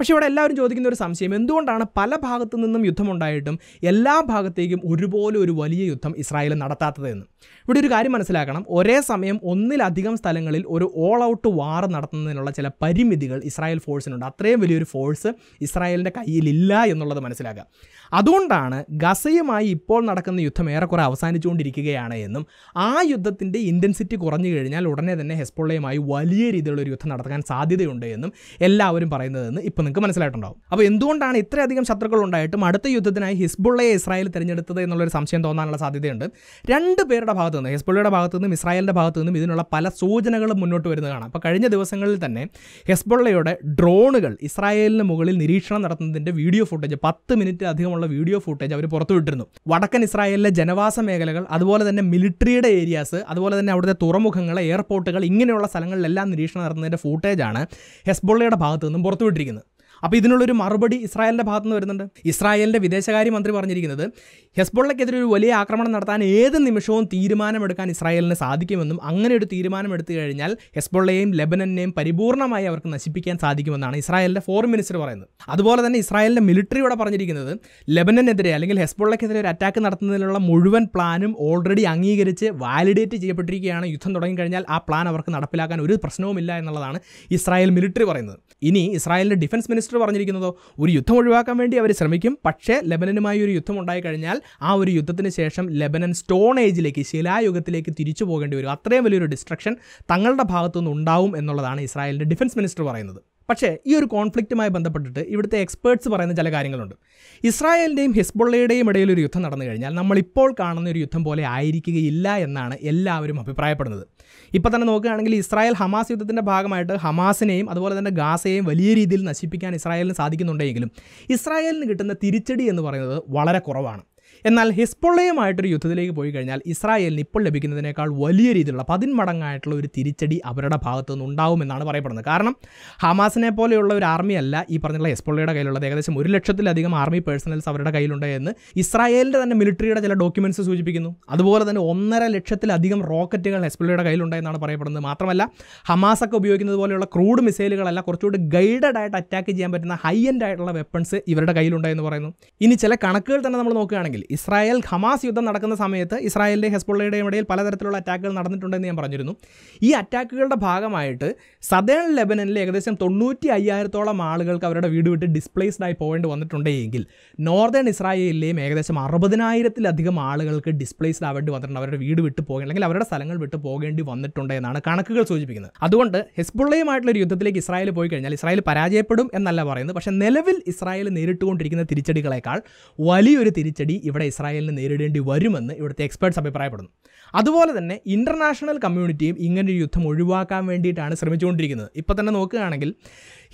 പക്ഷേ ഇവിടെ എല്ലാവരും ചോദിക്കുന്ന ഒരു സംശയം എന്തുകൊണ്ടാണ് പല ഭാഗത്തു നിന്നും യുദ്ധമുണ്ടായിട്ടും എല്ലാ ഭാഗത്തേക്കും ഒരുപോലെ ഒരു വലിയ യുദ്ധം ഇസ്രായേൽ നടത്താത്തതെന്ന് ഇവിടെ ഒരു കാര്യം മനസ്സിലാക്കണം ഒരേ സമയം ഒന്നിലധികം സ്ഥലങ്ങളിൽ ഒരു ഓൾ ഔട്ട് വാർ നടത്തുന്നതിനുള്ള ചില പരിമിതികൾ ഇസ്രായേൽ ഫോഴ്സിനുണ്ട് അത്രയും വലിയൊരു ഫോഴ്സ് ഇസ്രായേലിൻ്റെ കയ്യിലില്ല എന്നുള്ളത് മനസ്സിലാക്കുക അതുകൊണ്ടാണ് ഗസയുമായി ഇപ്പോൾ നടക്കുന്ന യുദ്ധം ഏറെക്കുറെ അവസാനിച്ചുകൊണ്ടിരിക്കുകയാണ് എന്നും ആ യുദ്ധത്തിൻ്റെ ഇൻറ്റൻസിറ്റി കുറഞ്ഞു കഴിഞ്ഞാൽ ഉടനെ തന്നെ ഹെസ്പോളയുമായി വലിയ രീതിയിലുള്ള ഒരു യുദ്ധം നടത്താൻ സാധ്യതയുണ്ട് എന്നും എല്ലാവരും പറയുന്നതെന്ന് ഇപ്പം നിങ്ങൾക്ക് മനസ്സിലായിട്ടുണ്ടാവും അപ്പോൾ എന്തുകൊണ്ടാണ് ഇത്രയധികം ശത്രുക്കൾ ഉണ്ടായിട്ടും അടുത്ത യുദ്ധത്തിനായി ഹിസ്ബുള്ളയെ ഇസ്രായേൽ തിരഞ്ഞെടുത്തത് എന്നുള്ളൊരു സംശയം തോന്നാനുള്ള സാധ്യതയുണ്ട് രണ്ട് പേരുടെ ഭാഗത്തു നിന്ന് ഹിസ്ബുള്ളയുടെ ഭാഗത്തു നിന്നും ഇസ്രായേലിൻ്റെ ഭാഗത്തു നിന്നും ഇതിനുള്ള പല സൂചനകളും മുന്നോട്ട് വരുന്നതാണ് അപ്പോൾ കഴിഞ്ഞ ദിവസങ്ങളിൽ തന്നെ ഹെസ്ബുള്ളയുടെ ഡ്രോണുകൾ ഇസ്രായേലിന് മുകളിൽ നിരീക്ഷണം നടത്തുന്നതിൻ്റെ വീഡിയോ ഫുട്ടേജ് പത്ത് മിനിറ്റ് അധികമുള്ള വീഡിയോ ഫുട്ടേജ് അവർ പുറത്തുവിട്ടിരുന്നു വടക്കൻ ഇസ്രായേലിലെ ജനവാസ മേഖലകൾ അതുപോലെ തന്നെ മിലിറ്ററിയുടെ ഏരിയാസ് അതുപോലെ തന്നെ അവിടുത്തെ തുറമുഖങ്ങൾ എയർപോർട്ടുകൾ ഇങ്ങനെയുള്ള സ്ഥലങ്ങളിലെല്ലാം നിരീക്ഷണം നടത്തുന്നതിൻ്റെ ഫുട്ടേജാണ് ഹെസ്ബുള്ളയുടെ ഭാഗത്തു നിന്നും പുറത്തുവിട്ടിരിക്കുന്നത് അപ്പോൾ ഇതിനുള്ളൊരു മറുപടി ഇസ്രായേലിൻ്റെ ഭാഗത്തു നിന്ന് വരുന്നുണ്ട് ഇസ്രായേലിൻ്റെ വിദേശകാര്യമന്ത്രി പറഞ്ഞിരിക്കുന്നത് ഹെസ്ബോളക്കെതിരെ ഒരു വലിയ ആക്രമണം നടത്താൻ ഏത് നിമിഷവും തീരുമാനമെടുക്കാൻ ഇസ്രായേലിന് സാധിക്കുമെന്നും അങ്ങനെ ഒരു തീരുമാനം കഴിഞ്ഞാൽ ഹെസ്ബോളയെയും ലബനനെയും പരിപൂർണ്ണമായി അവർക്ക് നശിപ്പിക്കാൻ സാധിക്കുമെന്നാണ് ഇസ്രായേലിൻ്റെ ഫോറിൻ മിനിസ്റ്റർ പറയുന്നത് അതുപോലെ തന്നെ ഇസ്രായേലിൻ്റെ ഇവിടെ പറഞ്ഞിരിക്കുന്നത് ലബനനെതിരെ അല്ലെങ്കിൽ ഹെസ്ബോളക്കെതിരെ ഒരു അറ്റാക്ക് നടത്തുന്നതിനുള്ള മുഴുവൻ പ്ലാനും ഓൾറെഡി അംഗീകരിച്ച് വാലിഡേറ്റ് ചെയ്യപ്പെട്ടിരിക്കുകയാണ് യുദ്ധം തുടങ്ങിക്കഴിഞ്ഞാൽ ആ പ്ലാൻ അവർക്ക് നടപ്പിലാക്കാൻ ഒരു പ്രശ്നവുമില്ല എന്നുള്ളതാണ് ഇസ്രായേൽ മിലിറ്ററി പറയുന്നത് ഇനി ഇസ്രായേലിൻ്റെ ഡിഫൻസ് മിനിസ്റ്റർ മിനിസ്റ്റർ പറഞ്ഞിരിക്കുന്നതോ ഒരു യുദ്ധം ഒഴിവാക്കാൻ വേണ്ടി അവർ ശ്രമിക്കും പക്ഷേ ലെബനനുമായി ഒരു യുദ്ധം ഉണ്ടായി കഴിഞ്ഞാൽ ആ ഒരു യുദ്ധത്തിന് ശേഷം ലെബനൻ സ്റ്റോൺ ഏജിലേക്ക് ശിലായുഗത്തിലേക്ക് തിരിച്ചു പോകേണ്ടി വരും അത്രയും വലിയൊരു ഡിസ്ട്രക്ഷൻ തങ്ങളുടെ ഭാഗത്തുനിന്ന് ഉണ്ടാവും എന്നുള്ളതാണ് ഇസ്രായേലിൻ്റെ ഡിഫൻസ് മിനിസ്റ്റർ പറയുന്നത് പക്ഷേ ഈ ഒരു കോൺഫ്ലിക്റ്റുമായി ബന്ധപ്പെട്ടിട്ട് ഇവിടുത്തെ എക്സ്പേർട്സ് പറയുന്ന ചില കാര്യങ്ങളുണ്ട് ഇസ്രായേലിൻ്റെയും ഹിസ്ബുള്ളയുടെയും ഇടയിൽ ഒരു യുദ്ധം നടന്നു കഴിഞ്ഞാൽ നമ്മളിപ്പോൾ കാണുന്ന ഒരു യുദ്ധം പോലെ ആയിരിക്കുകയില്ല എന്നാണ് എല്ലാവരും അഭിപ്രായപ്പെടുന്നത് ഇപ്പോൾ തന്നെ നോക്കുകയാണെങ്കിൽ ഇസ്രായേൽ ഹമാസ് യുദ്ധത്തിൻ്റെ ഭാഗമായിട്ട് ഹമാസിനെയും അതുപോലെ തന്നെ ഗാസയെയും വലിയ രീതിയിൽ നശിപ്പിക്കാൻ ഇസ്രായേലിന് സാധിക്കുന്നുണ്ടെങ്കിലും ഇസ്രായേലിന് കിട്ടുന്ന തിരിച്ചടി എന്ന് പറയുന്നത് വളരെ കുറവാണ് എന്നാൽ ഹിസ്പൊള്ളയുമായിട്ടൊരു യുദ്ധത്തിലേക്ക് പോയി കഴിഞ്ഞാൽ ഇസ്രായേലിന് ഇപ്പോൾ ലഭിക്കുന്നതിനേക്കാൾ വലിയ രീതിയിലുള്ള പതിന്മടങ്ങായിട്ടുള്ള ഒരു തിരിച്ചടി അവരുടെ ഭാഗത്തു നിന്നുണ്ടാവുമെന്നാണ് പറയപ്പെടുന്നത് കാരണം ഹമാസിനെ പോലെയുള്ള ഒരു ആർമിയല്ല ഈ പറഞ്ഞുള്ള ഹിസ്പൊള്ളയുടെ കയ്യിലുള്ളത് ഏകദേശം ഒരു ലക്ഷത്തിലധികം ആർമി പേഴ്സണൽസ് അവരുടെ കയ്യിലുണ്ട് എന്ന് ഇസ്രായേലിൻ്റെ തന്നെ മിലിറ്ററിയുടെ ചില ഡോക്യുമെൻറ്റ്സ് സൂചിപ്പിക്കുന്നു അതുപോലെ തന്നെ ഒന്നര ലക്ഷത്തിലധികം റോക്കറ്റുകൾ ഹെസ്പൊള്ളയുടെ കയ്യിലുണ്ട് എന്നാണ് പറയപ്പെടുന്നത് മാത്രമല്ല ഹമാസൊക്കെ ഉപയോഗിക്കുന്നത് പോലെയുള്ള ക്രൂഡ് മിസൈലുകളല്ല കുറച്ചുകൂടി ഗൈഡഡ് ആയിട്ട് അറ്റാക്ക് ചെയ്യാൻ പറ്റുന്ന ഹൈ എൻഡ് ആയിട്ടുള്ള വെപ്പൺസ് ഇവരുടെ കയ്യിലുണ്ട് എന്ന് പറയുന്നു ഇനി ചില കണക്കുകൾ തന്നെ നമ്മൾ നോക്കുകയാണെങ്കിൽ ഇസ്രായേൽ ഹമാസ് യുദ്ധം നടക്കുന്ന സമയത്ത് ഇസ്രായേലിൻ്റെ ഹെസ്ബുള്ളയുടെയും ഇടയിൽ പലതരത്തിലുള്ള അറ്റാക്കുകൾ നടന്നിട്ടുണ്ടെന്ന് ഞാൻ പറഞ്ഞിരുന്നു ഈ അറ്റാക്കുകളുടെ ഭാഗമായിട്ട് സദേൺ ലെബനനിൽ ഏകദേശം തൊണ്ണൂറ്റി അയ്യായിരത്തോളം ആളുകൾക്ക് അവരുടെ വീട് വിട്ട് ഡിസ്പ്ലേസ്ഡ് ആയി പോകേണ്ടി വന്നിട്ടുണ്ടെങ്കിൽ നോർത്തേൺ ഇസ്രായേലിലെയും ഏകദേശം അറുപതിനായിരത്തിലധികം ആളുകൾക്ക് ഡിസ്പ്ലേസ്ഡ് ആവേണ്ടി വന്നിട്ടുണ്ട് അവരുടെ വീട് വിട്ട് പോകേണ്ട അല്ലെങ്കിൽ അവരുടെ സ്ഥലങ്ങൾ വിട്ട് പോകേണ്ടി വന്നിട്ടുണ്ട് എന്നാണ് കണക്കുകൾ സൂചിപ്പിക്കുന്നത് അതുകൊണ്ട് ഹെസ്ബുള്ളയുമായിട്ടുള്ള ഒരു യുദ്ധത്തിലേക്ക് ഇസ്രായേൽ പോയി കഴിഞ്ഞാൽ ഇസ്രായേൽ പരാജയപ്പെടും എന്നല്ല പറയുന്നത് പക്ഷേ നിലവിൽ ഇസ്രായേൽ നേരിട്ടുകൊണ്ടിരിക്കുന്ന തിരിച്ചടികളേക്കാൾ വലിയൊരു തിരിച്ചടി ഇവിടെ ഇസ്രായേലിന് നേരിടേണ്ടി വരുമെന്ന് ഇവിടുത്തെ എക്സ്പേർട്സ് അഭിപ്രായപ്പെടുന്നു അതുപോലെ തന്നെ ഇൻ്റർനാഷണൽ കമ്മ്യൂണിറ്റിയും ഇങ്ങനൊരു യുദ്ധം ഒഴിവാക്കാൻ വേണ്ടിയിട്ടാണ് ശ്രമിച്ചുകൊണ്ടിരിക്കുന്നത് ഇപ്പോൾ തന്നെ നോക്കുകയാണെങ്കിൽ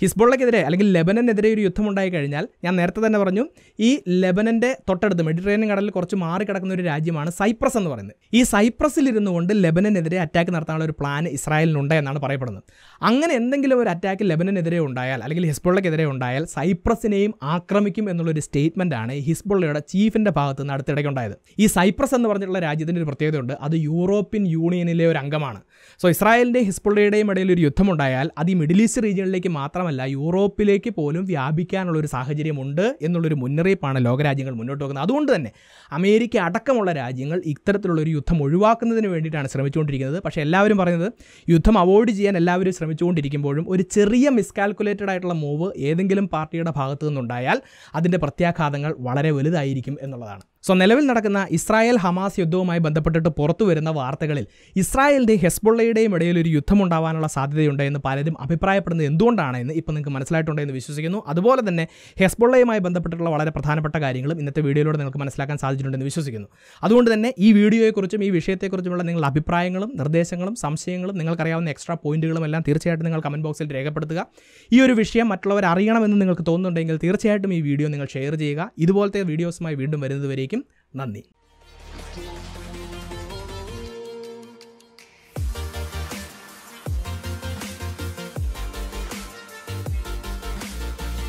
ഹിസ്ബോളയ്ക്കെതിരെ അല്ലെങ്കിൽ ലെബനനെതിരെ ഒരു യുദ്ധം ഉണ്ടായി കഴിഞ്ഞാൽ ഞാൻ നേരത്തെ തന്നെ പറഞ്ഞു ഈ ലെബനൻ്റെ തൊട്ടടുത്ത് മെഡിറ്ററേനിയൻ കടലിൽ കുറച്ച് മാറി കിടക്കുന്ന ഒരു രാജ്യമാണ് സൈപ്രസ് എന്ന് പറയുന്നത് ഈ സൈപ്രസിലിരുന്നു കൊണ്ട് ലെബനനെതിരെ അറ്റാക്ക് നടത്താനുള്ള ഒരു പ്ലാൻ ഇസ്രായേലിനുണ്ട് എന്നാണ് പറയപ്പെടുന്നത് അങ്ങനെ എന്തെങ്കിലും ഒരു അറ്റാക്ക് ലെബനനെതിരെ ഉണ്ടായാൽ അല്ലെങ്കിൽ ഹിസ്ബോളയ്ക്കെതിരെ ഉണ്ടായാൽ സൈപ്രസിനെയും ആക്രമിക്കും എന്നുള്ളൊരു സ്റ്റേറ്റ്മെൻറ്റാണ് ഹിസ്ബോളയുടെ ചീഫിൻ്റെ ഭാഗത്ത് നിന്ന് അടുത്തിടയ്ക്കുണ്ടായത് ഈ സൈപ്രസ് എന്ന് പറഞ്ഞിട്ടുള്ള രാജ്യത്തിൻ്റെ ഒരു പ്രത്യേകതയുണ്ട് അത് യൂറോപ്യൻ യൂണിയനിലെ ഒരു അംഗമാണ് സോ ഇസ്രായേലിൻ്റെ ഹിസ്ബുള്ളയുടെയും ഇടയിൽ ഒരു യുദ്ധമുണ്ടായാൽ അത് ഈ മിഡിൽ ഈസ്റ്റ് റീജിയണിലേക്ക് മാത്രമല്ല യൂറോപ്പിലേക്ക് പോലും വ്യാപിക്കാനുള്ള ഒരു സാഹചര്യമുണ്ട് എന്നുള്ളൊരു മുന്നറിയിപ്പാണ് ലോകരാജ്യങ്ങൾ മുന്നോട്ട് വെക്കുന്നത് അതുകൊണ്ട് തന്നെ അമേരിക്ക അടക്കമുള്ള രാജ്യങ്ങൾ ഇത്തരത്തിലുള്ളൊരു യുദ്ധം ഒഴിവാക്കുന്നതിന് വേണ്ടിയിട്ടാണ് ശ്രമിച്ചുകൊണ്ടിരിക്കുന്നത് പക്ഷേ എല്ലാവരും പറയുന്നത് യുദ്ധം അവോയ്ഡ് ചെയ്യാൻ എല്ലാവരും ശ്രമിച്ചുകൊണ്ടിരിക്കുമ്പോഴും ഒരു ചെറിയ മിസ്കാൽക്കുലേറ്റഡ് ആയിട്ടുള്ള മൂവ് ഏതെങ്കിലും പാർട്ടിയുടെ ഭാഗത്തു നിന്നുണ്ടായാൽ അതിൻ്റെ പ്രത്യാഘാതങ്ങൾ വളരെ വലുതായിരിക്കും എന്നുള്ളതാണ് സോ നിലവിൽ നടക്കുന്ന ഇസ്രായേൽ ഹമാസ് യുദ്ധവുമായി ബന്ധപ്പെട്ടിട്ട് പുറത്തു വരുന്ന വാർത്തകളിൽ ഇസ്രായേലിൻ്റെ ഹെസ്ബോൾ ഹെസ്ബുള്ളയുടെയും ഇടയിൽ ഒരു യുദ്ധമുണ്ടാവാനുള്ള സാധ്യതയുണ്ട് എന്ന് പലരും അഭിപ്രായപ്പെടുന്നത് എന്തുകൊണ്ടാണ് എന്ന് ഇപ്പോൾ നിങ്ങൾക്ക് മനസ്സിലായിട്ടുണ്ടെന്ന് വിശ്വസിക്കുന്നു അതുപോലെ തന്നെ ഹെസ്ബുള്ളയുമായി ബന്ധപ്പെട്ടിട്ടുള്ള വളരെ പ്രധാനപ്പെട്ട കാര്യങ്ങളും ഇന്നത്തെ വീഡിയോയിലൂടെ നിങ്ങൾക്ക് മനസ്സിലാക്കാൻ സാധിച്ചിട്ടുണ്ടെന്ന് വിശ്വസിക്കുന്നു അതുകൊണ്ട് തന്നെ ഈ വീഡിയോയെക്കുറിച്ചും ഈ വിഷയത്തെക്കുറിച്ചുമുള്ള നിങ്ങളുടെ അഭിപ്രായങ്ങളും നിർദ്ദേശങ്ങളും സംശയങ്ങളും നിങ്ങൾക്കറിയാവുന്ന എക്സ്ട്രാ പോയിന്റുകളും എല്ലാം തീർച്ചയായിട്ടും നിങ്ങൾ കമൻറ്റ് ബോക്സിൽ രേഖപ്പെടുത്തുക ഈ ഒരു വിഷയം മറ്റുള്ളവർ അറിയണമെന്ന് നിങ്ങൾക്ക് തോന്നുന്നുണ്ടെങ്കിൽ തീർച്ചയായിട്ടും ഈ വീഡിയോ നിങ്ങൾ ഷെയർ ചെയ്യുക ഇതുപോലത്തെ വീഡിയോസുമായി വീണ്ടും വരുന്നതുവരേക്കും നന്ദി